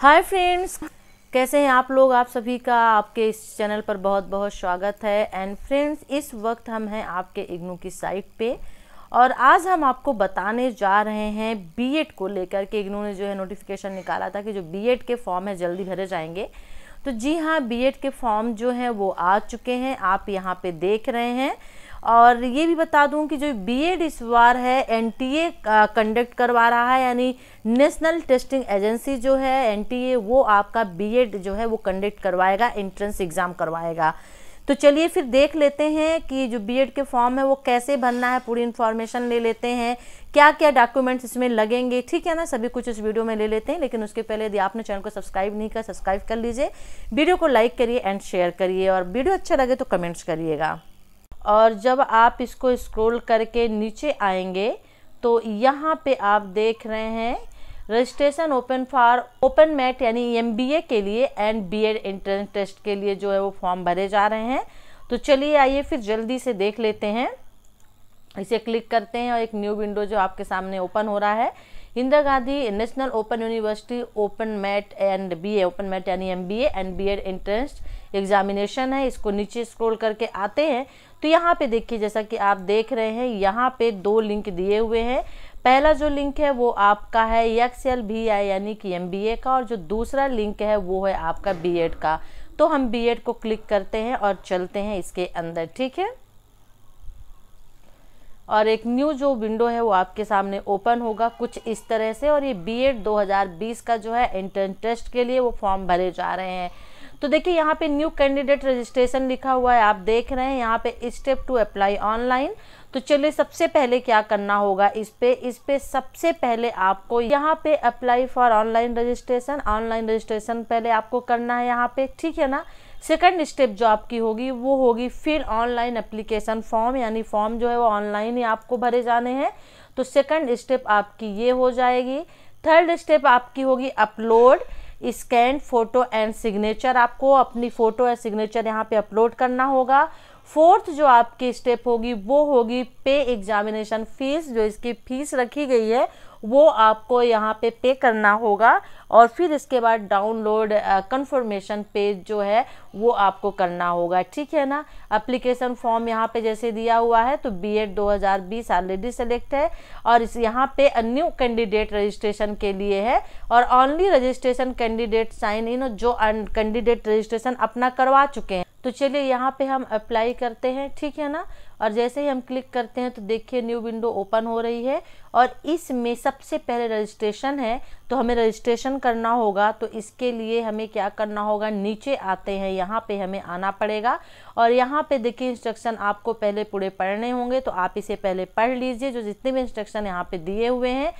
hi friends कैसे हैं आप लोग आप सभी का आपके इस चैनल पर बहुत बहुत स्वागत है एंड फ्रेंड्स इस वक्त हम हैं आपके इग्नू की साइट पे और आज हम आपको बताने जा रहे हैं बीएड को लेकर के इग्नू ने जो है नोटिफिकेशन निकाला था कि जो बीएड के फॉर्म है जल्दी भरे जाएंगे तो जी हाँ बीएड के फॉर्म जो हैं वो आ चुके हैं आप यहाँ पे देख रहे हैं और ये भी बता दूं कि जो बीएड इस बार है एनटीए कंडक्ट करवा रहा है यानी नेशनल टेस्टिंग एजेंसी जो है एनटीए वो आपका बीएड जो है वो कंडक्ट करवाएगा एंट्रेंस एग्ज़ाम करवाएगा तो चलिए फिर देख लेते हैं कि जो बीएड के फॉर्म है वो कैसे भरना है पूरी इन्फॉर्मेशन ले लेते हैं क्या क्या डॉक्यूमेंट्स इसमें लगेंगे ठीक है ना सभी कुछ इस वीडियो में ले लेते हैं लेकिन उसके पहले यदि आपने चैनल को सब्सक्राइब नहीं कर सब्सक्राइब कर लीजिए वीडियो को लाइक करिए एंड शेयर करिए और वीडियो अच्छा लगे तो कमेंट्स करिएगा और जब आप इसको स्क्रॉल करके नीचे आएंगे तो यहाँ पे आप देख रहे हैं registration open for open mat यानी एम के लिए and B Ed entrance test के लिए जो है वो फॉर्म भरे जा रहे हैं तो चलिए आइए फिर जल्दी से देख लेते हैं इसे क्लिक करते हैं और एक न्यू विंडो जो आपके सामने ओपन हो रहा है Indira Gandhi National Open University Open Mat and BA Open Mat यानी MBA and B Ed entrance examination है इसको नीचे स्क्रॉल करके आते हैं तो यहाँ पे देखिए जैसा कि आप देख रहे हैं यहाँ पे दो लिंक दिए हुए हैं पहला जो लिंक है वो आपका है एक्स एल बी आई यानी कि एम बी ए का और जो दूसरा लिंक है वो है आपका बी एड का तो हम बी एड को क्लिक करते हैं और चलते हैं इसके अंदर ठीक है और एक न्यू जो विंडो है वो आपके सामने ओपन होगा कुछ इस तरह से और ये बीएड 2020 का जो है इंटर्न टेस्ट के लिए वो फॉर्म भरे जा रहे हैं तो देखिए यहाँ पे न्यू कैंडिडेट रजिस्ट्रेशन लिखा हुआ है आप देख रहे हैं यहाँ पे स्टेप टू अप्लाई ऑनलाइन तो चलिए सबसे पहले क्या करना होगा इस पे इस पे सबसे पहले आपको यहाँ पे apply for online registration online registration पहले आपको करना है यहाँ पे ठीक है ना सेकंड स्टेप जो आपकी होगी वो होगी फिर ऑनलाइन एप्लीकेशन फॉर्म यानी फॉर्म जो है वो ऑनलाइन ही आपको भरे जाने हैं तो सेकंड स्टेप आपकी ये हो जाएगी थर्ड स्टेप आपकी होगी upload scan photo and signature आपको अपनी फ़ोटो एंड सिग्नेचर यहाँ पे अपलोड करना होगा फोर्थ जो आपकी स्टेप होगी वो होगी पे एग्जामिनेशन फीस जो इसकी फीस रखी गई है वो आपको यहाँ पे पे करना होगा और फिर इसके बाद डाउनलोड कंफर्मेशन पेज जो है वो आपको करना होगा ठीक है ना एप्लीकेशन फॉर्म यहाँ पे जैसे दिया हुआ है तो बी एड दो हज़ार बीस ऑलरेडी सेलेक्ट है और इस यहाँ पे न्यू कैंडिडेट रजिस्ट्रेशन के लिए है और only registration candidate sign in जो कैंडिडेट रजिस्ट्रेशन अपना करवा चुके हैं तो चलिए यहाँ पे हम अप्लाई करते हैं ठीक है ना और जैसे ही हम क्लिक करते हैं तो देखिए न्यू विंडो ओपन हो रही है और इसमें सबसे पहले रजिस्ट्रेशन है तो हमें रजिस्ट्रेशन करना होगा तो इसके लिए हमें क्या करना होगा नीचे आते हैं यहाँ पे हमें आना पड़ेगा और यहाँ पे देखिए इंस्ट्रक्शन आपको पहले पूरे पढ़ने होंगे तो आप इसे पहले पढ़ लीजिए जो जितने भी इंस्ट्रक्शन यहाँ पे दिए हुए हैं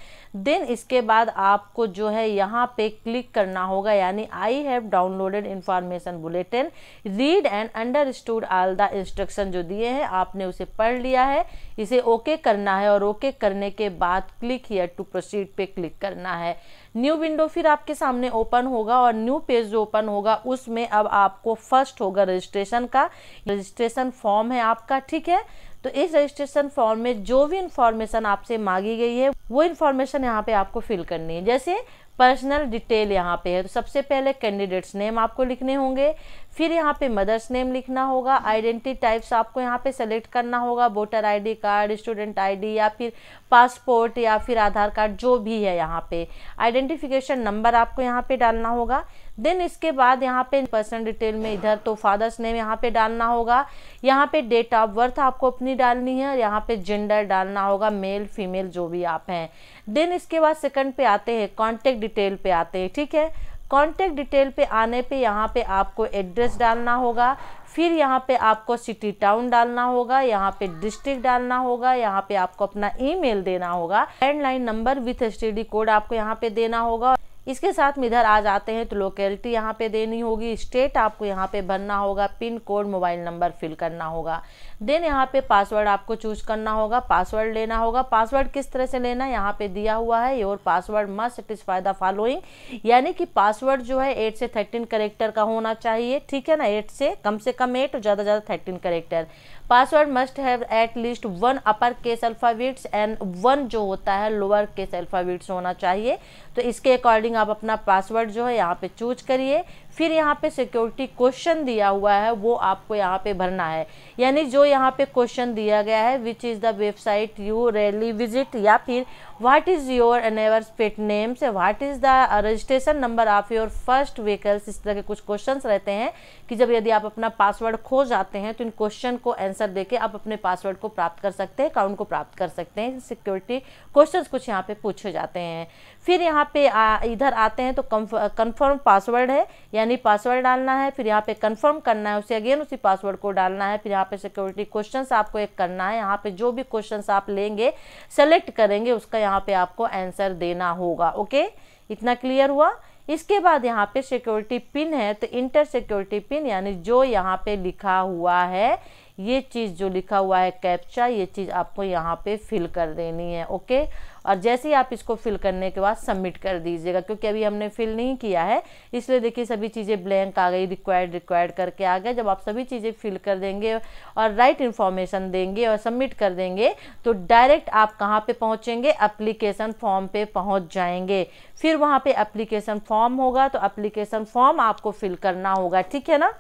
देन इसके बाद आपको जो है यहाँ पे क्लिक करना होगा यानी I have downloaded information bulletin read and understood all the instruction जो दिए हैं आपने हमने उसे पढ़ लिया है इसे ओके करना है और ओके करने के बाद क्लिक हियर टू प्रोसीड पे क्लिक करना है न्यू विंडो फिर आपके सामने ओपन होगा और न्यू पेज जो ओपन होगा उसमें अब आपको फर्स्ट होगा रजिस्ट्रेशन का रजिस्ट्रेशन फॉर्म है आपका ठीक है तो इस रजिस्ट्रेशन फॉर्म में जो भी इंफॉर्मेशन आपसे मांगी गई है वो इन्फॉर्मेशन यहाँ पे आपको फिल करनी है जैसे पर्सनल डिटेल यहाँ पे है तो सबसे पहले कैंडिडेट्स नेम आपको लिखने होंगे फिर यहाँ पे मदर्स नेम लिखना होगा आइडेंटिटी टाइप्स आपको यहाँ पे सेलेक्ट करना होगा voter ID card student ID या फिर पासपोर्ट या फिर आधार कार्ड जो भी है यहाँ पे आइडेंटिफिकेशन नंबर आपको यहाँ पे डालना होगा देन इसके बाद यहाँ पे पर्सन डिटेल में इधर तो फादर्स नेम यहाँ पे डालना होगा यहाँ पे डेट ऑफ बर्थ आपको अपनी डालनी है और यहाँ पे जेंडर डालना होगा मेल फीमेल जो भी आप हैं देन इसके बाद सेकंड पे आते हैं कॉन्टेक्ट डिटेल पे आते हैं ठीक है कॉन्टेक्ट डिटेल पे आने पे यहाँ पे आपको एड्रेस डालना होगा फिर यहाँ पे आपको सिटी टाउन डालना होगा यहाँ पे डिस्ट्रिक्ट डालना होगा यहाँ पे आपको अपना ईमेल देना होगा landline number with S code आपको यहाँ पे देना होगा इसके साथ में इधर आ जाते हैं तो लोकेलिटी यहाँ पे देनी होगी स्टेट आपको यहाँ पे भरना होगा pin code mobile number fill करना होगा देन यहाँ पे पासवर्ड आपको चूज करना होगा पासवर्ड लेना होगा पासवर्ड किस तरह से लेना है यहाँ पे दिया हुआ है your password must satisfy the following यानी कि पासवर्ड जो है एट से थर्टीन करेक्टर का होना चाहिए ठीक है ना एट से कम से कम एट और ज़्यादा ज़्यादा thirteen character password must have at least one upper case alphabets and one जो होता है लोअर केस अल्फ़ाबेट्स होना चाहिए तो इसके अकॉर्डिंग आप अपना पासवर्ड जो है यहाँ पे चूज करिए फिर यहाँ पे सिक्योरिटी क्वेश्चन दिया हुआ है वो आपको यहाँ पे भरना है यानी जो यहाँ पे क्वेश्चन दिया गया है which is the website you really visit या फिर what is your anniversary name say what is the registration number of your first vehicles इस तरह के कुछ क्वेश्चंस रहते हैं कि जब यदि आप अपना पासवर्ड खो जाते हैं तो इन क्वेश्चन को आंसर देके आप अपने पासवर्ड को प्राप्त कर सकते हैं अकाउंट को प्राप्त कर सकते हैं सिक्योरिटी क्वेश्चन कुछ यहाँ पे पूछे जाते हैं फिर यहाँ पे आ, इधर आते हैं तो कन्फर्म पासवर्ड है यानी यानी पासवर्ड डालना है फिर यहाँ पे कंफर्म करना है उसे अगेन उसी पासवर्ड को डालना है फिर यहाँ पे सिक्योरिटी क्वेश्चन आपको एक करना है यहाँ पे जो भी क्वेश्चन आप लेंगे सेलेक्ट करेंगे उसका यहाँ पे आपको आंसर देना होगा ओके इतना क्लियर हुआ इसके बाद यहाँ पे सिक्योरिटी पिन है तो इंटर सिक्योरिटी पिन यानी जो यहाँ पे लिखा हुआ है ये चीज़ जो लिखा हुआ है कैप्चा ये चीज़ आपको यहाँ पे फिल कर देनी है ओके और जैसे ही आप इसको फिल करने के बाद सबमिट कर दीजिएगा क्योंकि अभी हमने फिल नहीं किया है इसलिए देखिए सभी चीज़ें ब्लैंक आ गई रिक्वायर्ड रिक्वायर्ड करके आ गया जब आप सभी चीज़ें फिल कर देंगे और राइट इन्फॉर्मेशन देंगे और सबमिट कर देंगे तो डायरेक्ट आप कहाँ पर पहुँचेंगे अप्लीकेशन फॉर्म पर पहुँच जाएंगे फिर वहाँ पर अप्लीकेशन फॉर्म होगा तो अप्लीकेशन फॉर्म आपको फिल करना होगा ठीक है ना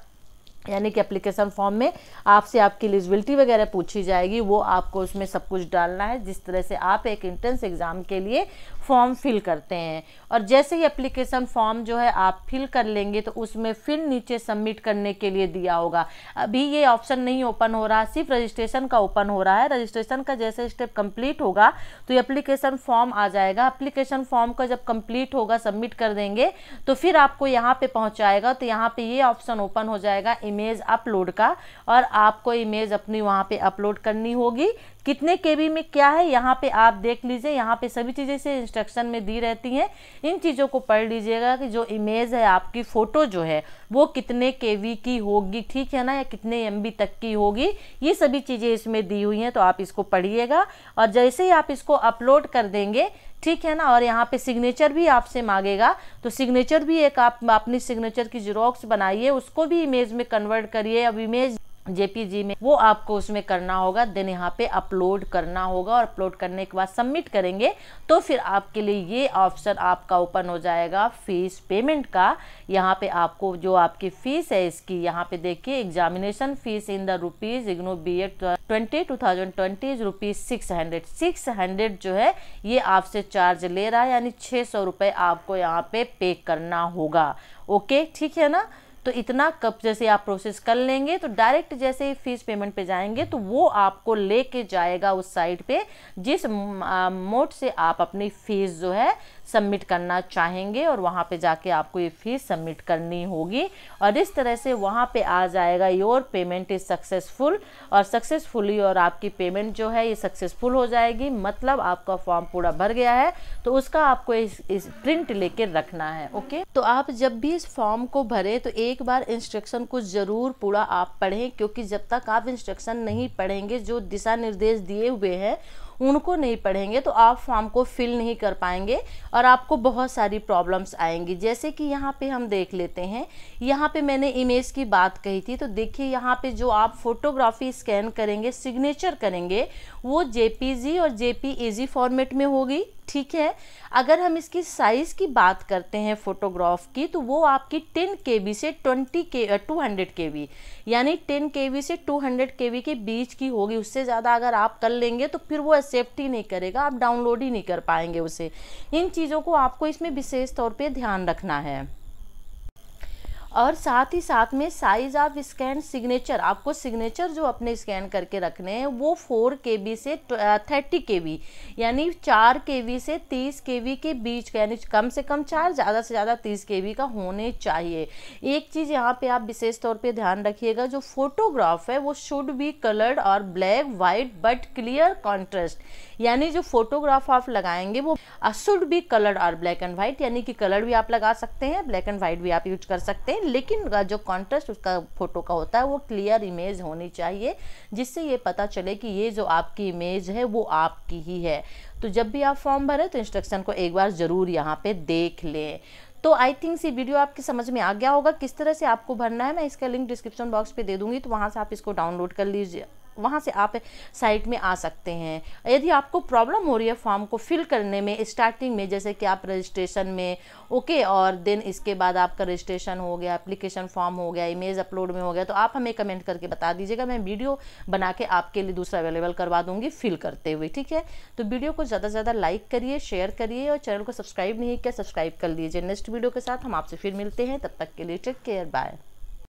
यानी कि एप्लीकेशन फॉर्म में आपसे आपकी एलिजिबिलिटी वगैरह पूछी जाएगी वो आपको उसमें सब कुछ डालना है जिस तरह से आप एक इंट्रेंस एग्ज़ाम के लिए फॉर्म फिल करते हैं और जैसे ही एप्लीकेशन फॉर्म जो है आप फिल कर लेंगे तो उसमें फिर नीचे सबमिट करने के लिए दिया होगा अभी ये ऑप्शन नहीं ओपन हो रहा सिर्फ रजिस्ट्रेशन का ओपन हो रहा है रजिस्ट्रेशन का जैसे स्टेप कंप्लीट होगा तो ये अप्लीकेशन फॉर्म आ जाएगा अप्लीकेशन फॉर्म का जब कंप्लीट होगा सबमिट कर देंगे तो फिर आपको यहाँ पर पहुँचाएगा तो यहाँ पर ये ऑप्शन ओपन हो जाएगा इमेज अपलोड का और आपको इमेज अपनी वहाँ पे अपलोड करनी होगी कितने के में क्या है यहाँ पे आप देख लीजिए यहाँ पे सभी चीज़ें से इंस्ट्रक्शन में दी रहती हैं इन चीज़ों को पढ़ लीजिएगा कि जो इमेज है आपकी फ़ोटो जो है वो कितने के की होगी ठीक है ना या कितने एम तक की होगी ये सभी चीज़ें इसमें दी हुई हैं तो आप इसको पढ़िएगा और जैसे ही आप इसको अपलोड कर देंगे ठीक है ना और यहाँ पे सिग्नेचर भी आपसे मांगेगा तो सिग्नेचर भी एक आप अपनी सिग्नेचर की जीरोक्स बनाइए उसको भी इमेज में कन्वर्ट करिए अब इमेज जेपीजी में वो आपको उसमें करना होगा देन यहाँ पे अपलोड करना होगा और अपलोड करने के बाद सबमिट करेंगे तो फिर आपके लिए ये ऑप्शन आपका ओपन हो जाएगा फीस पेमेंट का यहाँ पे आपको जो आपकी फ़ीस है इसकी यहाँ पे देखिए examination fees in the rupees IGNOU B Ed twenty two thousand twenty rupees six hundred six hundred जो है ये आपसे चार्ज ले रहा है यानी छः सौ रुपये आपको यहाँ पे पे करना होगा ओके ठीक है ना तो इतना कब जैसे आप प्रोसेस कर लेंगे तो डायरेक्ट जैसे फीस पेमेंट पे जाएंगे तो वो आपको ले जाएगा उस साइट पे जिस मोड से आप अपनी फीस जो है सबमिट करना चाहेंगे और वहाँ पे जाके आपको ये फीस सबमिट करनी होगी और इस तरह से वहाँ पे आ जाएगा योर पेमेंट इज़ सक्सेसफुल और सक्सेसफुली और आपकी पेमेंट जो है ये सक्सेसफुल हो जाएगी मतलब आपका फॉर्म पूरा भर गया है तो उसका आपको इस, इस प्रिंट लेके रखना है ओके तो आप जब भी इस फॉर्म को भरे तो एक बार इंस्ट्रक्शन को ज़रूर पूरा आप पढ़ें क्योंकि जब तक आप इंस्ट्रक्शन नहीं पढ़ेंगे जो दिशा निर्देश दिए हुए हैं उनको नहीं पढ़ेंगे तो आप फॉर्म को फिल नहीं कर पाएंगे और आपको बहुत सारी प्रॉब्लम्स आएंगी जैसे कि यहाँ पे हम देख लेते हैं यहाँ पे मैंने इमेज की बात कही थी तो देखिए यहाँ पे जो आप फोटोग्राफी स्कैन करेंगे सिग्नेचर करेंगे वो जे और जे फॉर्मेट में होगी ठीक है अगर हम इसकी साइज़ की बात करते हैं फ़ोटोग्राफ की तो वो आपकी टेन के से ट्वेंटी के टू हंड्रेड के यानी टेन के से टू हंड्रेड के के बीच की होगी उससे ज़्यादा अगर आप कर लेंगे तो फिर वो एक्सेप्ट ही नहीं करेगा आप डाउनलोड ही नहीं कर पाएंगे उसे इन चीज़ों को आपको इसमें विशेष तौर पर ध्यान रखना है और साथ ही साथ में साइज़ ऑफ स्कैन सिग्नेचर आपको सिग्नेचर जो अपने स्कैन करके रखने हैं वो फोर के बी से थर्टी के बी यानी चार के बी से तीस के बी के बीच का यानी कम से कम चार ज़्यादा से ज़्यादा तीस के बी का होने चाहिए एक चीज़ यहाँ पे आप विशेष तौर पे ध्यान रखिएगा जो फोटोग्राफ है वो शुड बी कलर्ड और black white but clear contrast यानी जो फोटोग्राफ आप लगाएंगे वो शुड बी कलर्ड और ब्लैक एंड वाइट यानी कि कलर भी आप लगा सकते हैं ब्लैक एंड वाइट भी आप यूज कर सकते हैं लेकिन जो कॉन्ट्रास्ट उसका फ़ोटो का होता है वो क्लियर इमेज होनी चाहिए जिससे ये पता चले कि ये जो आपकी इमेज है वो आपकी ही है तो जब भी आप फॉर्म भरें तो इंस्ट्रक्शन को एक बार ज़रूर यहाँ पर देख लें तो आई थिंक ये वीडियो आपकी समझ में आ गया होगा किस तरह से आपको भरना है मैं इसका लिंक डिस्क्रिप्शन बॉक्स पे दे दूंगी तो वहाँ से आप इसको डाउनलोड कर लीजिए वहाँ से आप साइट में आ सकते हैं यदि आपको प्रॉब्लम हो रही है फॉर्म को फिल करने में स्टार्टिंग में जैसे कि आप रजिस्ट्रेशन में ओके और देन इसके बाद आपका रजिस्ट्रेशन हो गया एप्लीकेशन फॉर्म हो गया इमेज अपलोड में हो गया तो आप हमें कमेंट करके बता दीजिएगा मैं वीडियो बना के आपके लिए दूसरा अवेलेबल करवा दूँगी फिल करते हुए ठीक है तो वीडियो को ज़्यादा से ज़्यादा लाइक करिए शेयर करिए और चैनल को सब्सक्राइब नहीं किया सब्सक्राइब कर लीजिए नेक्स्ट वीडियो के साथ हम आपसे फिर मिलते हैं तब तक के लिए टेक केयर बाय